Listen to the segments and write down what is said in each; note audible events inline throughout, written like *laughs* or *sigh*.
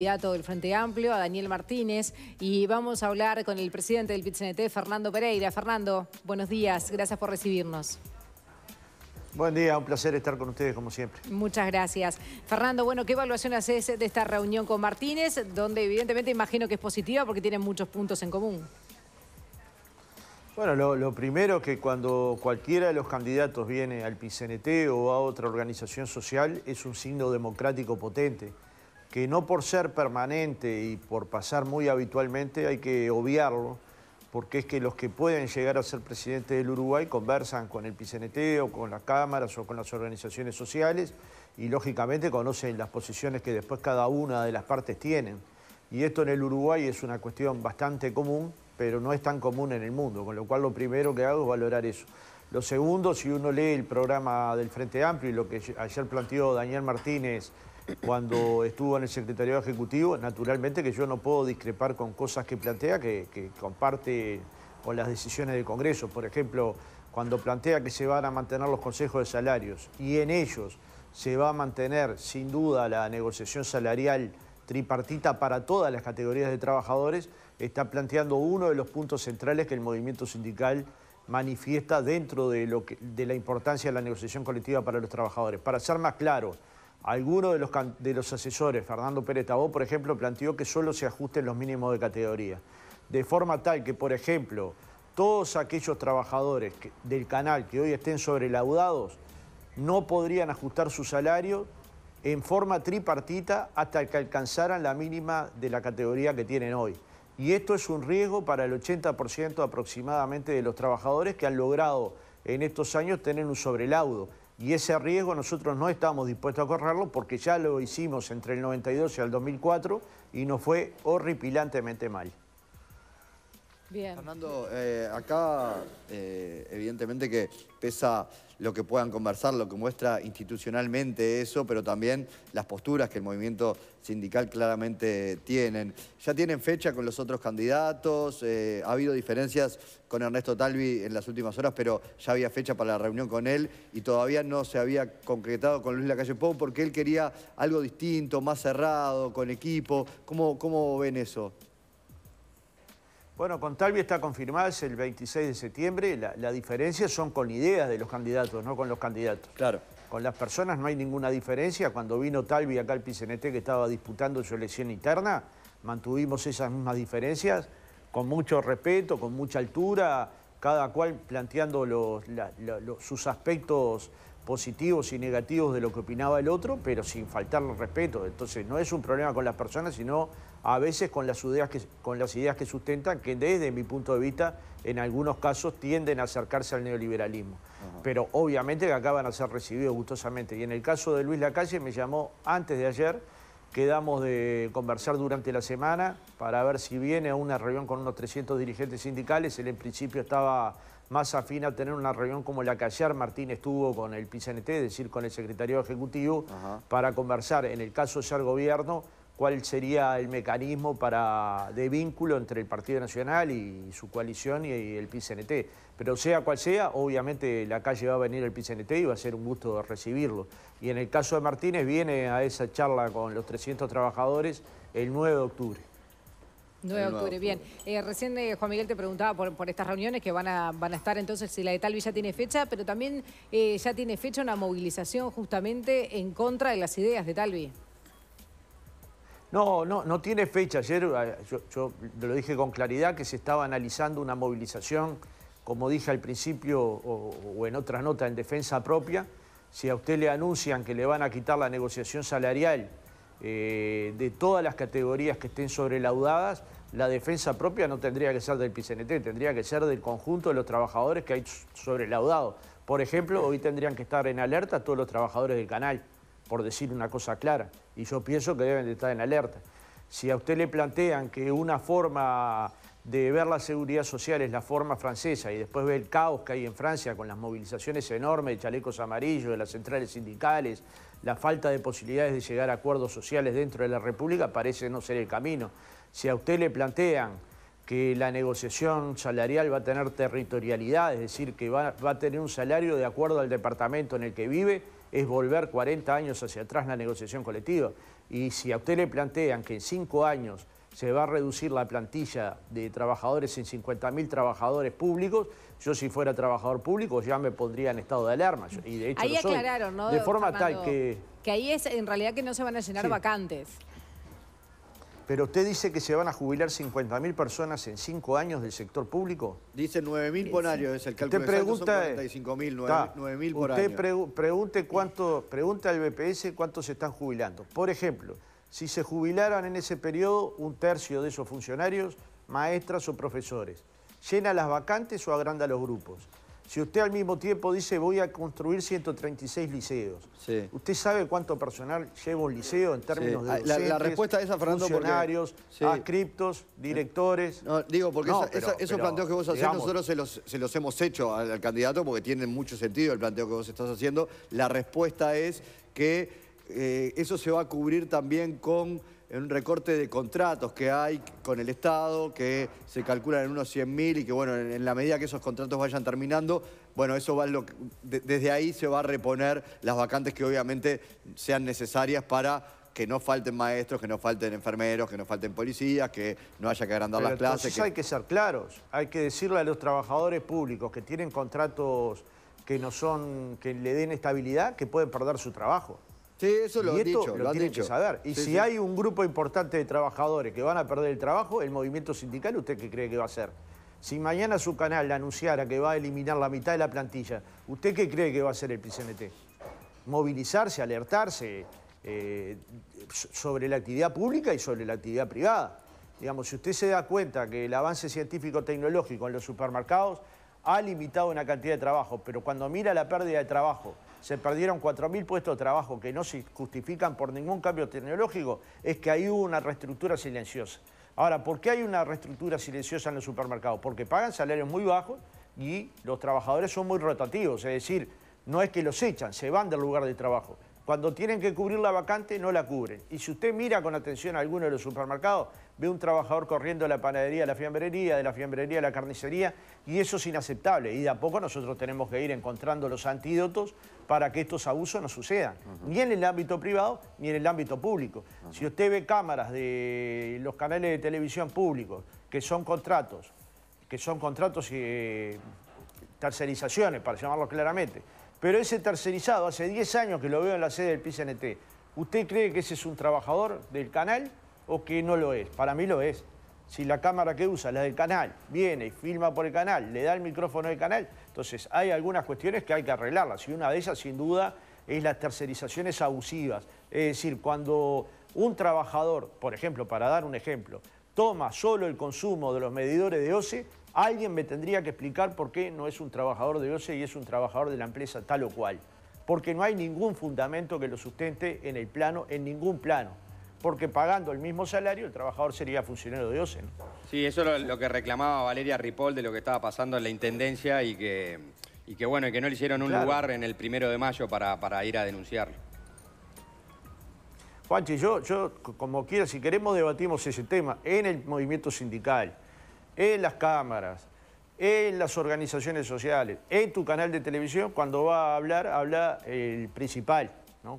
candidato del Frente Amplio, a Daniel Martínez, y vamos a hablar con el presidente del PITCNT, Fernando Pereira. Fernando, buenos días, gracias por recibirnos. Buen día, un placer estar con ustedes como siempre. Muchas gracias. Fernando, bueno, ¿qué evaluación haces de esta reunión con Martínez, donde evidentemente imagino que es positiva porque tienen muchos puntos en común? Bueno, lo, lo primero que cuando cualquiera de los candidatos viene al PICNT o a otra organización social es un signo democrático potente no por ser permanente y por pasar muy habitualmente hay que obviarlo, porque es que los que pueden llegar a ser presidente del Uruguay conversan con el PCNT o con las cámaras o con las organizaciones sociales y lógicamente conocen las posiciones que después cada una de las partes tienen. Y esto en el Uruguay es una cuestión bastante común, pero no es tan común en el mundo, con lo cual lo primero que hago es valorar eso. Lo segundo, si uno lee el programa del Frente Amplio y lo que ayer planteó Daniel Martínez cuando estuvo en el secretariado ejecutivo, naturalmente que yo no puedo discrepar con cosas que plantea, que, comparte con las decisiones del Congreso. Por ejemplo, cuando plantea que se van a mantener los consejos de salarios y en ellos se va a mantener sin duda la negociación salarial tripartita para todas las categorías de trabajadores, está planteando uno de los puntos centrales que el movimiento sindical manifiesta dentro de la importancia de la negociación colectiva para los trabajadores. Para ser más claro, algunos de los, asesores, Fernando Pérez Tabó, por ejemplo, planteó que solo se ajusten los mínimos de categoría. De forma tal que, por ejemplo, todos aquellos trabajadores del canal que hoy estén sobrelaudados no podrían ajustar su salario en forma tripartita hasta que alcanzaran la mínima de la categoría que tienen hoy. Y esto es un riesgo para el 80% aproximadamente de los trabajadores que han logrado en estos años tener un sobrelaudo. Y ese riesgo nosotros no estamos dispuestos a correrlo porque ya lo hicimos entre el 92 y el 2004 y nos fue horripilantemente mal. Fernando, eh, acá eh, evidentemente que pesa lo que puedan conversar, lo que muestra institucionalmente eso, pero también las posturas que el movimiento sindical claramente tienen. ¿Ya tienen fecha con los otros candidatos? Eh, ha habido diferencias con Ernesto Talvi en las últimas horas, pero ya había fecha para la reunión con él y todavía no se había concretado con Luis Lacalle Pou porque él quería algo distinto, más cerrado, con equipo. ¿Cómo, cómo ven eso? Bueno, con Talvi está confirmado es el 26 de septiembre. La, diferencias diferencia son con ideas de los candidatos, no con los candidatos. Claro. Con las personas no hay ninguna diferencia. Cuando vino Talvi acá al pisenete que estaba disputando su elección interna, mantuvimos esas mismas diferencias con mucho respeto, con mucha altura, cada cual planteando sus aspectos positivos y negativos de lo que opinaba el otro, pero sin faltarle respeto. Entonces no es un problema con las personas, sino a veces con las, ideas que, con las ideas que sustentan, que desde mi punto de vista, en algunos casos tienden a acercarse al neoliberalismo. Pero obviamente que acaban a ser recibidos gustosamente. Y en el caso de Luis Lacalle me llamó antes de ayer, quedamos de conversar durante la semana para ver si viene a una reunión con unos 300 dirigentes sindicales. Él en principio estaba más afín a tener una reunión como la que ayer Martín estuvo con el PCNT, es decir, con el secretario ejecutivo, para conversar en el caso de ser gobierno cuál sería el mecanismo para, de vínculo entre el Partido Nacional y su coalición y, el PCNt. Pero sea cual sea, obviamente la calle va a venir el PCNt y va a ser un gusto recibirlo. Y en el caso de Martínez viene a esa charla con los 300 trabajadores el 9 de octubre. 9 de octubre, bien. Eh, recién eh, Juan Miguel te preguntaba por, estas reuniones que van a, estar entonces, si la de Talvi ya tiene fecha, pero también eh, ya tiene fecha una movilización justamente en contra de las ideas de Talvi. No, no, no tiene fecha. Ayer eh, yo, lo dije con claridad que se estaba analizando una movilización, como dije al principio o, en otra nota, en defensa propia. Si a usted le anuncian que le van a quitar la negociación salarial eh, de todas las categorías que estén sobrelaudadas, la defensa propia no tendría que ser del PCNT, tendría que ser del conjunto de los trabajadores que hay sobrelaudados. Por ejemplo, hoy tendrían que estar en alerta todos los trabajadores del canal por decir una cosa clara, y yo pienso que deben de estar en alerta. Si a usted le plantean que una forma de ver la seguridad social es la forma francesa y después ve el caos que hay en Francia con las movilizaciones enormes de chalecos amarillos, de las centrales sindicales, la falta de posibilidades de llegar a acuerdos sociales dentro de la República, parece no ser el camino. Si a usted le plantean que la negociación salarial va a tener territorialidad, es decir, que va, a tener un salario de acuerdo al departamento en el que vive, es volver 40 años hacia atrás la negociación colectiva. Y si a usted le plantean que en 5 años se va a reducir la plantilla de trabajadores en 50.000 trabajadores públicos, yo si fuera trabajador público ya me pondría en estado de alarma. Y de hecho ahí ¿no? De forma tal que... Que ahí es en realidad que no se van a llenar vacantes. Pero usted dice que se van a jubilar 50.000 personas en 5 años del sector público. Dice 9.000 por año, es el cálculo eh, usted pregunta, de 45.000, 9.000 por pregunte cuánto, al BPS cuántos se están jubilando. Por ejemplo, si se jubilaran en ese periodo un tercio de esos funcionarios, maestras o profesores, ¿llena las vacantes o agranda los grupos? Si usted al mismo tiempo dice voy a construir 136 liceos, ¿usted sabe cuánto personal lleva un liceo en términos de ah, la, la, respuesta a Fernando, funcionarios, porque... directores? No, digo, porque esos planteos que vos hacés nosotros se los, hemos hecho al, candidato porque tiene mucho sentido el planteo que vos estás haciendo. La respuesta es que eh, eso se va a cubrir también con en un recorte de contratos que hay con el Estado, que se calculan en unos 100.000 y que, bueno, en, la medida que esos contratos vayan terminando, bueno, eso va desde ahí se va a reponer las vacantes que obviamente sean necesarias para que no falten maestros, que no falten enfermeros, que no falten policías, que no haya que agrandar las clases. Que... hay que ser claros, hay que decirle a los trabajadores públicos que tienen contratos que no son, que le den estabilidad, que pueden perder su trabajo. Sí, eso lo, y han esto dicho, lo, lo que saber. Y si hay un grupo importante de trabajadores que van a perder el trabajo, el movimiento sindical, ¿usted qué cree que va a hacer? Si mañana su canal anunciara que va a eliminar la mitad de la plantilla, ¿usted qué cree que va a hacer el PCNT? Movilizarse, alertarse eh, sobre la actividad pública y sobre la actividad privada. Digamos, si usted se da cuenta que el avance científico-tecnológico en los supermercados ha limitado una cantidad de trabajo, pero cuando mira la pérdida de trabajo, se perdieron 4.000 puestos de trabajo que no se justifican por ningún cambio tecnológico, es que ahí hubo una reestructura silenciosa. Ahora, ¿por qué hay una reestructura silenciosa en los supermercados? Porque pagan salarios muy bajos y los trabajadores son muy rotativos, es decir, no es que los echan, se van del lugar de trabajo. Cuando tienen que cubrir la vacante, no la cubren. Y si usted mira con atención a alguno de los supermercados, ve un trabajador corriendo de la panadería a la fiambrería, de la fiambrería a la carnicería, y eso es inaceptable. Y de a poco nosotros tenemos que ir encontrando los antídotos para que estos abusos no sucedan, ni en el ámbito privado ni en el ámbito público. Si usted ve cámaras de los canales de televisión públicos, que son contratos, que son contratos y eh, tercerizaciones, para llamarlo claramente, pero ese tercerizado, hace 10 años que lo veo en la sede del PCNT, ¿usted cree que ese es un trabajador del canal o que no lo es? Para mí lo es. Si la cámara que usa, la del canal, viene y filma por el canal, le da el micrófono del canal, entonces hay algunas cuestiones que hay que arreglarlas y una de ellas, sin duda, es las tercerizaciones abusivas. Es decir, cuando un trabajador, por ejemplo, para dar un ejemplo, toma solo el consumo de los medidores de OCE, Alguien me tendría que explicar por qué no es un trabajador de OCE y es un trabajador de la empresa tal o cual. Porque no hay ningún fundamento que lo sustente en el plano, en ningún plano. Porque pagando el mismo salario, el trabajador sería funcionario de OCE. Sí, eso es lo, que reclamaba Valeria Ripoll de lo que estaba pasando en la Intendencia y que, y que bueno, que no le hicieron un lugar en el primero de mayo para, ir a denunciarlo. Juanchi, yo, yo, como quiera, si queremos debatimos ese tema en el movimiento sindical, en las cámaras, en las organizaciones sociales, en tu canal de televisión, cuando va a hablar, habla el principal.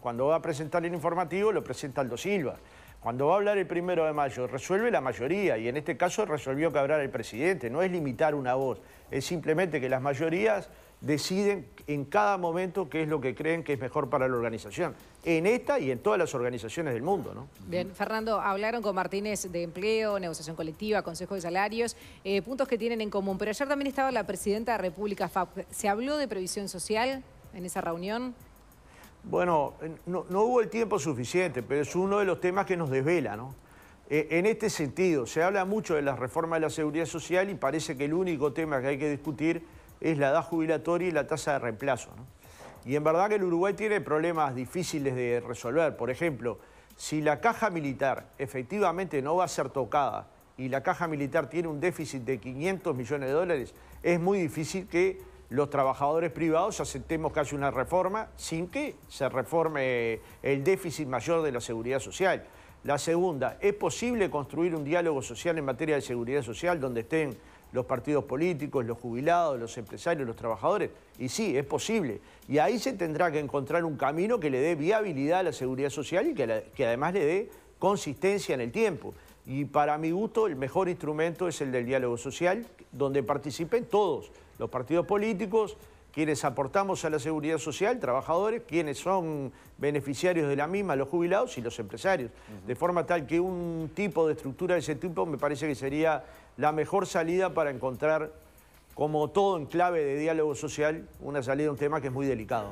Cuando va a presentar el informativo, lo presenta Aldo Silva. Cuando va a hablar el primero de mayo, resuelve la mayoría, y en este caso resolvió que hablar el presidente. No es limitar una voz, es simplemente que las mayorías deciden en cada momento qué es lo que creen que es mejor para la organización, en esta y en todas las organizaciones del mundo. ¿no? Bien, Fernando, hablaron con Martínez de empleo, negociación colectiva, consejo de salarios, eh, puntos que tienen en común, pero ayer también estaba la presidenta de República ¿Se habló de previsión social en esa reunión? Bueno, no, hubo el tiempo suficiente, pero es uno de los temas que nos desvela, ¿no? Eh, en este sentido, se habla mucho de la reforma de la seguridad social y parece que el único tema que hay que discutir es la edad jubilatoria y la tasa de reemplazo. Y en verdad que el Uruguay tiene problemas difíciles de resolver. Por ejemplo, si la caja militar efectivamente no va a ser tocada y la caja militar tiene un déficit de 500 millones de dólares, es muy difícil que los trabajadores privados aceptemos que una reforma sin que se reforme el déficit mayor de la seguridad social. La segunda, ¿es posible construir un diálogo social en materia de seguridad social donde estén los partidos políticos, los jubilados, los empresarios, los trabajadores. Y sí, es posible. Y ahí se tendrá que encontrar un camino que le dé viabilidad a la seguridad social y que, además le dé consistencia en el tiempo. Y para mi gusto, el mejor instrumento es el del diálogo social, donde participen todos, los partidos políticos, quienes aportamos a la seguridad social, trabajadores, quienes son beneficiarios de la misma, los jubilados y los empresarios. De forma tal que un tipo de estructura de ese tipo me parece que sería la mejor salida para encontrar, como todo en clave de diálogo social, una salida a un tema que es muy delicado.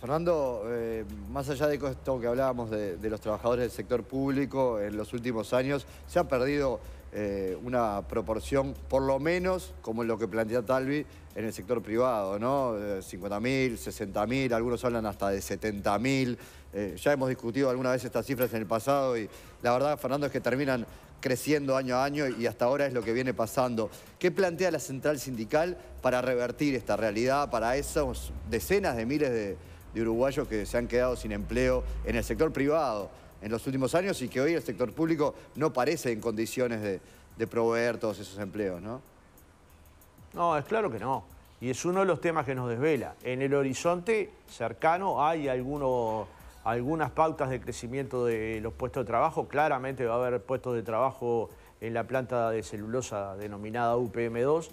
Fernando, eh, más allá de esto que hablábamos de, los trabajadores del sector público en los últimos años, se ha perdido eh, una proporción, por lo menos, como lo que plantea Talvi, en el sector privado, ¿no? 50.000, eh, 60.000, algunos hablan hasta de 70.000. ya hemos discutido alguna vez estas cifras en el pasado y la verdad, Fernando, es que terminan creciendo año a año y hasta ahora es lo que viene pasando. ¿Qué plantea la central sindical para revertir esta realidad, para esos decenas de miles de, uruguayos que se han quedado sin empleo en el sector privado en los últimos años y que hoy el sector público no parece en condiciones de, proveer todos esos empleos, ¿no? No, es claro que no. Y es uno de los temas que nos desvela. En el horizonte cercano hay algunos algunas pautas de crecimiento de los puestos de trabajo. Claramente va a haber puestos de trabajo en la planta de celulosa denominada UPM2.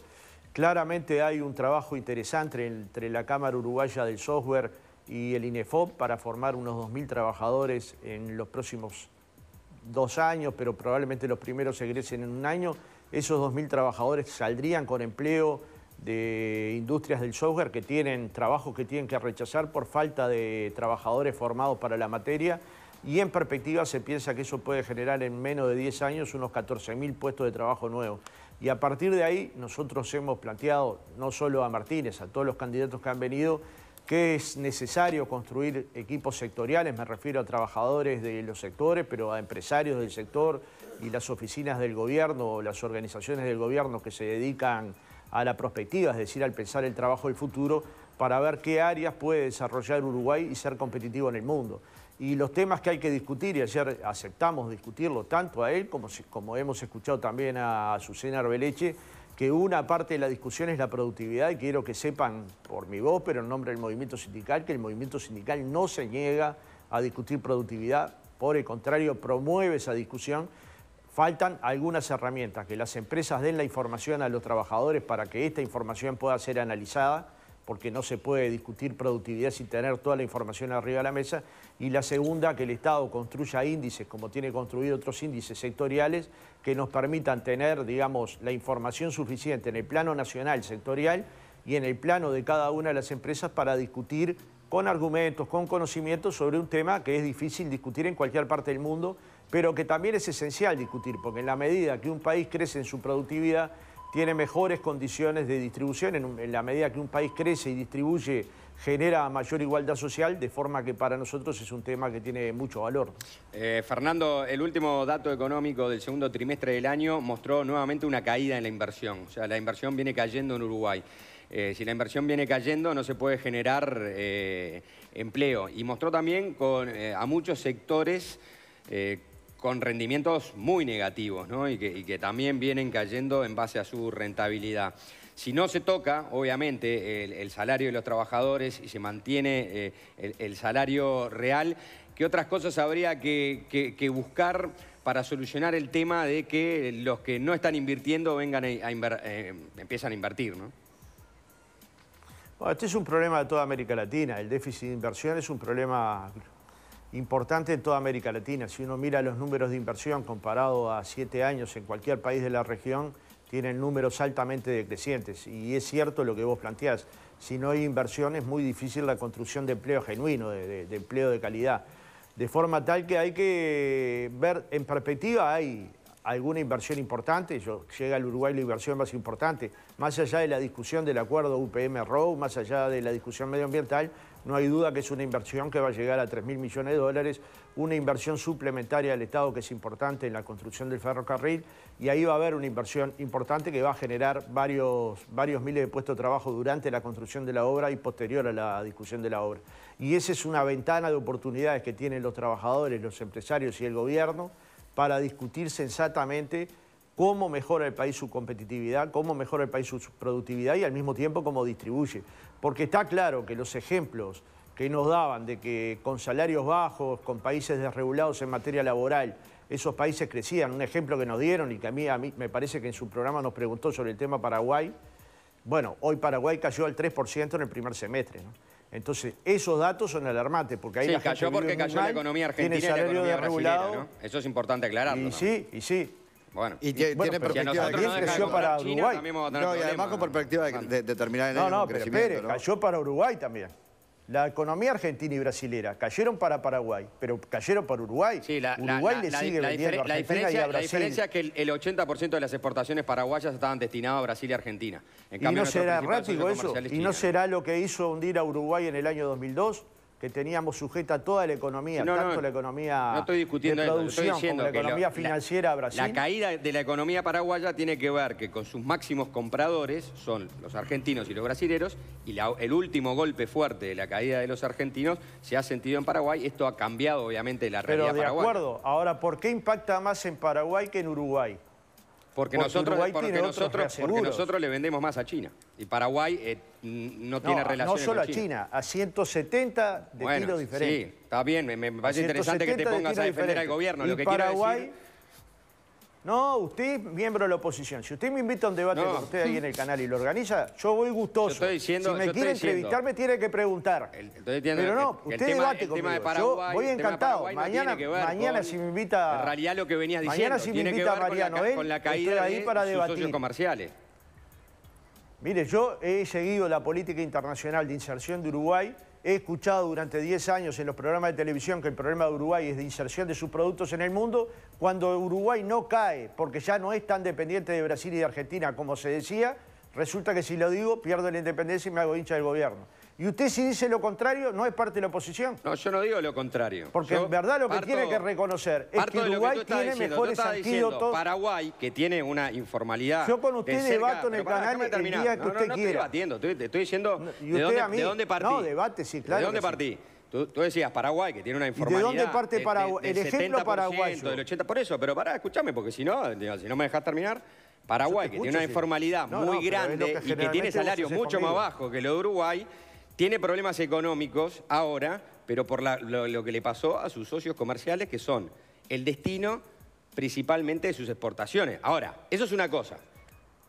Claramente hay un trabajo interesante entre la Cámara Uruguaya del Software y el INEFOP para formar unos 2.000 trabajadores en los próximos dos años, pero probablemente los primeros egresen en un año. Esos 2.000 trabajadores saldrían con empleo de industrias del software que tienen trabajos que tienen que rechazar por falta de trabajadores formados para la materia y en perspectiva se piensa que eso puede generar en menos de 10 años unos 14.000 puestos de trabajo nuevos. Y a partir de ahí nosotros hemos planteado, no solo a Martínez, a todos los candidatos que han venido, que es necesario construir equipos sectoriales, me refiero a trabajadores de los sectores, pero a empresarios del sector y las oficinas del gobierno, o las organizaciones del gobierno que se dedican a la prospectiva, es decir, al pensar el trabajo del futuro, para ver qué áreas puede desarrollar Uruguay y ser competitivo en el mundo. Y los temas que hay que discutir, y ayer aceptamos discutirlo tanto a él como, como hemos escuchado también a Susana Arbeleche, que una parte de la discusión es la productividad y quiero que sepan por mi voz, pero en nombre del movimiento sindical, que el movimiento sindical no se niega a discutir productividad, por el contrario, promueve esa discusión Faltan algunas herramientas, que las empresas den la información a los trabajadores para que esta información pueda ser analizada, porque no se puede discutir productividad sin tener toda la información arriba de la mesa. Y la segunda, que el Estado construya índices, como tiene construido otros índices sectoriales, que nos permitan tener, digamos, la información suficiente en el plano nacional sectorial y en el plano de cada una de las empresas para discutir con argumentos, con conocimientos sobre un tema que es difícil discutir en cualquier parte del mundo pero que también es esencial discutir, porque en la medida que un país crece en su productividad, tiene mejores condiciones de distribución, en, la medida que un país crece y distribuye genera mayor igualdad social, de forma que para nosotros es un tema que tiene mucho valor. Eh, Fernando, el último dato económico del segundo trimestre del año mostró nuevamente una caída en la inversión. O sea, la inversión viene cayendo en Uruguay. Eh, si la inversión viene cayendo, no se puede generar eh, empleo. Y mostró también con, a muchos sectores con rendimientos muy negativos ¿no? y, que, también vienen cayendo en base a su rentabilidad. Si no se toca, obviamente, el, salario de los trabajadores y se mantiene eh, el, salario real, ¿qué otras cosas habría que, buscar para solucionar el tema de que los que no están invirtiendo vengan a, eh, empiezan a invertir? ¿no? este es un problema de toda América Latina. El déficit de inversión es un problema importante en toda América Latina. Si uno mira los números de inversión comparado a siete años en cualquier país de la región, tienen números altamente decrecientes. Y es cierto lo que vos planteás. Si no hay inversión es muy difícil la construcción de empleo genuino, de, empleo de calidad. De forma tal que hay que ver, en perspectiva hay alguna inversión importante, Yo, llega al Uruguay la inversión más importante, más allá de la discusión del acuerdo UPM-ROW, más allá de la discusión medioambiental, no hay duda que es una inversión que va a llegar a 3 mil millones de dólares, una inversión suplementaria del Estado que es importante en la construcción del ferrocarril y ahí va a haber una inversión importante que va a generar varios, varios miles de puestos de trabajo durante la construcción de la obra y posterior a la discusión de la obra. Y esa es una ventana de oportunidades que tienen los trabajadores, los empresarios y el gobierno para discutir sensatamente cómo mejora el país su competitividad, cómo mejora el país su productividad y al mismo tiempo cómo distribuye porque está claro que los ejemplos que nos daban de que con salarios bajos, con países desregulados en materia laboral, esos países crecían. Un ejemplo que nos dieron y que a mí, me parece que en su programa nos preguntó sobre el tema Paraguay. Bueno, hoy Paraguay cayó al 3% en el primer semestre. Entonces, esos datos son alarmantes, porque ahí sí, cayó porque cayó la economía argentina Eso es importante aclararlo. Y sí, y sí. Bueno. Y, tiene perspectiva de crecimiento. Cayó para Uruguay. No, y además con perspectiva de, de, de terminar en no, el no, pero espere, cayó para Uruguay también. La economía argentina y brasilera cayeron para Paraguay, pero cayeron para Uruguay. Sí, la, Uruguay le sigue vendiendo a Argentina y a Brasil. La diferencia es que el, 80% de las exportaciones paraguayas estaban destinadas a Brasil y Argentina. ¿Y no será rápido eso? ¿Y no será lo que hizo hundir a Uruguay en el año 2002? que teníamos sujeta toda la economía, tanto la economía no estoy discutiendo de producción la economía financiera la, Brasil. La caída de la economía paraguaya tiene que ver que con sus máximos compradores son los argentinos y los brasileros, y el último golpe fuerte de la caída de los argentinos se ha sentido en Paraguay. Esto ha cambiado, obviamente, la realidad Pero de acuerdo, ahora, ¿por qué impacta más en Paraguay que en Uruguay? Porque, nosotros, nosotros, nosotros le vendemos más a China. Y Paraguay eh, no tiene relación con China. No solo a China, a 170 de diferentes. Sí, está bien, me, parece interesante que te pongas a defender al gobierno. lo que no, usted miembro de la oposición. Si usted me invita a un debate con usted ahí en el canal y lo organiza, yo voy gustoso. estoy diciendo, si me quiere entrevistar, me tiene que preguntar. Pero no, el, usted el debate tema, conmigo. De Paraguay, yo voy encantado. mañana, mañana si me invita... En lo que venías diciendo. Mañana si me invita a Mariano, con la, la caída ahí para debatir. Mire, yo he seguido la política internacional de inserción de Uruguay He escuchado durante 10 años en los programas de televisión que el problema de Uruguay es de inserción de sus productos en el mundo, cuando Uruguay no cae, porque ya no es tan dependiente de Brasil y de Argentina como se decía, resulta que si lo digo pierdo la independencia y me hago hincha del gobierno. Y usted si dice lo contrario, no es parte de la oposición. No, yo no digo lo contrario. Porque en verdad lo que tiene que reconocer es que Uruguay tiene diciendo, mejores antídotos. Paraguay, que tiene una informalidad. Yo con usted debato en el canal el día que usted no, no, No estoy debatiendo, estoy, te estoy diciendo ¿Y usted de, dónde, a mí? de, dónde, partí. No, debate, sí, claro. ¿De dónde partí? Tú, decías Paraguay, que tiene una informalidad. ¿De dónde parte Paraguay? el ejemplo paraguayo. Del 80, por eso, pero pará, escúchame, porque si no, si no me dejas terminar. Paraguay, que tiene una informalidad muy grande y que tiene salario mucho más bajos que lo de Uruguay, tiene problemas económicos ahora, pero por lo, que le pasó a sus socios comerciales, que son el destino principalmente de sus exportaciones. Ahora, eso es una cosa.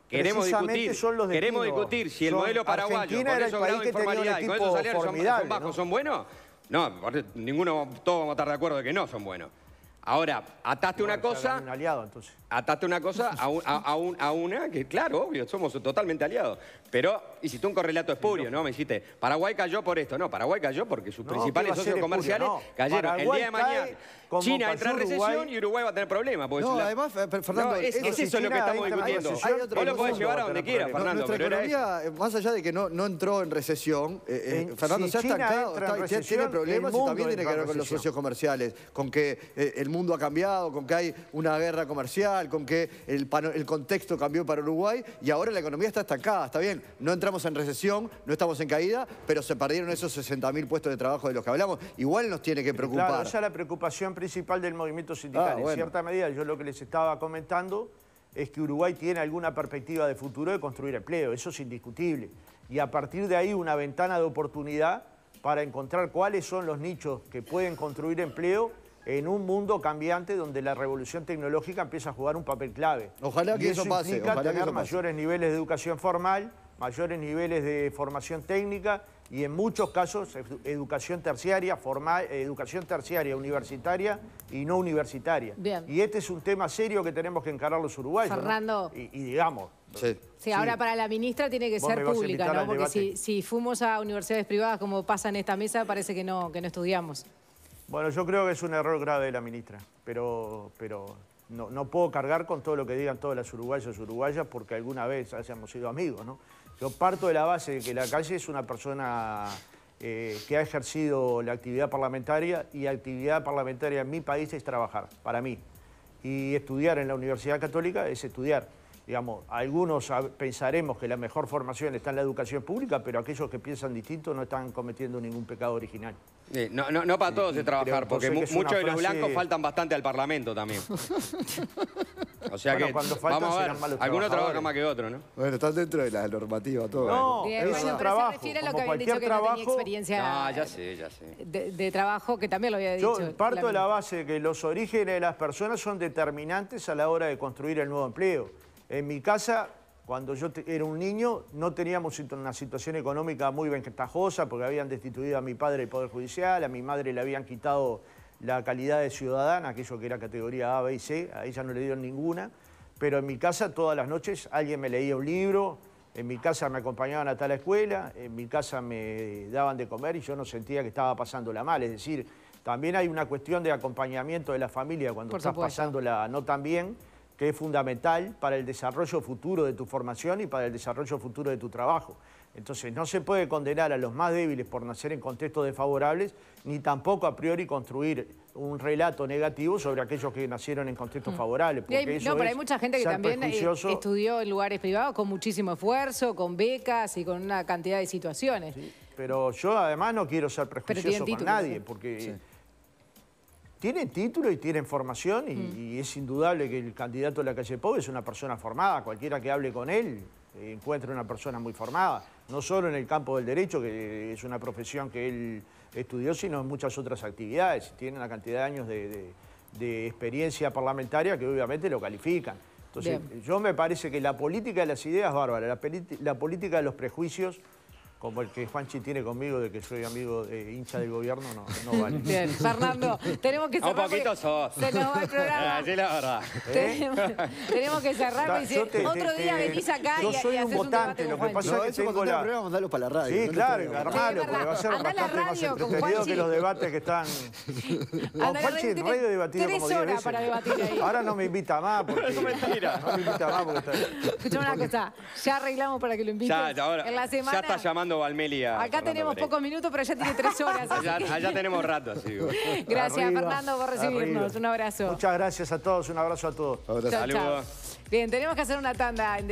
Queremos discutir, queremos discutir si el modelo paraguayo, por con esos grados de informalidad y con esos son, bajos, ¿son buenos? No, ninguno, todos vamos a estar de acuerdo de que no son buenos. Ahora, ataste una cosa... Un aliado, entonces ataste una cosa a, un, a, una que, claro, obvio, somos totalmente aliados. Pero hiciste un correlato espurio, ¿no? Me dijiste, Paraguay cayó por esto. No, Paraguay cayó porque sus principales socios comerciales cayeron. el día de mañana China entra en recesión y Uruguay va a tener problemas. No, además, Fernando... es, eso lo que estamos discutiendo. Vos lo podés llevar a donde quieras, Fernando. pero más allá de que no, entró en recesión, eh, eh, Fernando se ha estancado, tiene problemas y también tiene que ver con los socios comerciales, con que eh, el mundo ha cambiado, con que hay una guerra comercial, con que el, contexto cambió para Uruguay y ahora la economía está estancada, está bien, no entramos en recesión, no estamos en caída, pero se perdieron esos 60.000 puestos de trabajo de los que hablamos. Igual nos tiene que preocupar. Claro, esa es la preocupación principal del movimiento sindical. Ah, en cierta medida, yo lo que les estaba comentando es que Uruguay tiene alguna perspectiva de futuro de construir empleo, eso es indiscutible. Y a partir de ahí una ventana de oportunidad para encontrar cuáles son los nichos que pueden construir empleo en un mundo cambiante donde la revolución tecnológica empieza a jugar un papel clave. Ojalá que y eso, pase. Implica tener mayores niveles de educación formal, mayores niveles de formación técnica y en muchos casos educación terciaria, formal, educación terciaria universitaria y no universitaria. Y este es un tema serio que tenemos que encarar los uruguayos. Fernando. Y, digamos. Sí. ahora para la ministra tiene que ser pública, ¿no? Porque si, si fuimos a universidades privadas como pasa en esta mesa, parece que no, que no estudiamos. Bueno, yo creo que es un error grave de la ministra, pero, no, puedo cargar con todo lo que digan todas las uruguayas uruguayas porque alguna vez hayamos sido amigos, ¿no? Yo parto de la base de que la calle es una persona eh, que ha ejercido la actividad parlamentaria y actividad parlamentaria en mi país es trabajar, para mí. Y estudiar en la Universidad Católica es estudiar. Digamos, algunos pensaremos que la mejor formación está en la educación pública, pero aquellos que piensan distinto no están cometiendo ningún pecado original. no, no, no, para todos de trabajar, porque muchos de los blancos faltan bastante al Parlamento también. *laughs* O sea que cuando vamos a ver, algunos trabajan más que otros, ¿no? Bueno, están dentro de la normativa todo. No, es un trabajo, se refiere a lo que cualquier trabajo. no experiencia ah, ya sé, ya sé. De, trabajo que también lo había dicho. Yo parto de la base de que los orígenes de las personas son determinantes a la hora de construir el nuevo empleo. En mi casa, cuando yo era un niño, no teníamos una situación económica muy ventajosa porque habían destituido a mi padre el Poder Judicial, a mi madre le habían quitado la calidad de ciudadana, aquello que era categoría A, B y C, a ella no le dieron ninguna, pero en mi casa todas las noches alguien me leía un libro, en mi casa me acompañaban hasta la escuela, en mi casa me daban de comer y yo no sentía que estaba pasándola mal, es decir, también hay una cuestión de acompañamiento de la familia cuando estás pasándola no tan bien que es fundamental para el desarrollo futuro de tu formación y para el desarrollo futuro de tu trabajo. Entonces, no se puede condenar a los más débiles por nacer en contextos desfavorables, ni tampoco a priori construir un relato negativo sobre aquellos que nacieron en contextos mm. favorables. no, pero hay mucha gente que también eh, estudió en lugares privados con muchísimo esfuerzo, con becas y con una cantidad de situaciones. pero yo además no quiero ser prejuicioso con nadie, porque tienen título y tiene formación mm. y, es indudable que el candidato a la calle Pobre es una persona formada. Cualquiera que hable con él eh, encuentra una persona muy formada. No solo en el campo del derecho, que es una profesión que él estudió, sino en muchas otras actividades. Tiene una cantidad de años de, experiencia parlamentaria que obviamente lo califican. Entonces, yo me parece que la política de las ideas, Bárbara, la política de los prejuicios como el que Juanchi tiene conmigo de que soy amigo de hincha del gobierno, no, no *laughs* vale. Bien, Fernando, tenemos que cerrar. Un poquito sos. Se nos va el programa. Sí, *laughs* la verdad. ¿Eh? Tenemos, tenemos que cerrar. No, y si te, otro te, día te, venís acá yo y, soy un votante. lo que pasa no, es que eso tengo la... programa, mandalo para la radio. Sí, no claro, armalo, sí, porque va a ser Andá bastante más entretenido que los debates que están... *laughs* Con Juanchi en radio debatido como 10 horas para debatir ahí. Ahora no me invita más porque... Es mentira. No me invita más porque está... Escuchame una cosa, ya arreglamos para que lo invites. Ya, ahora, en la semana... ya está llamando Almelia. Acá tenemos pocos minutos, pero ya tiene tres horas. allá, *laughs* tenemos rato, así. *laughs* Gracias, Fernando, por recibirnos. Un abrazo. Muchas gracias a todos, un abrazo a todos. Saludos. Bien, tenemos que hacer una tanda.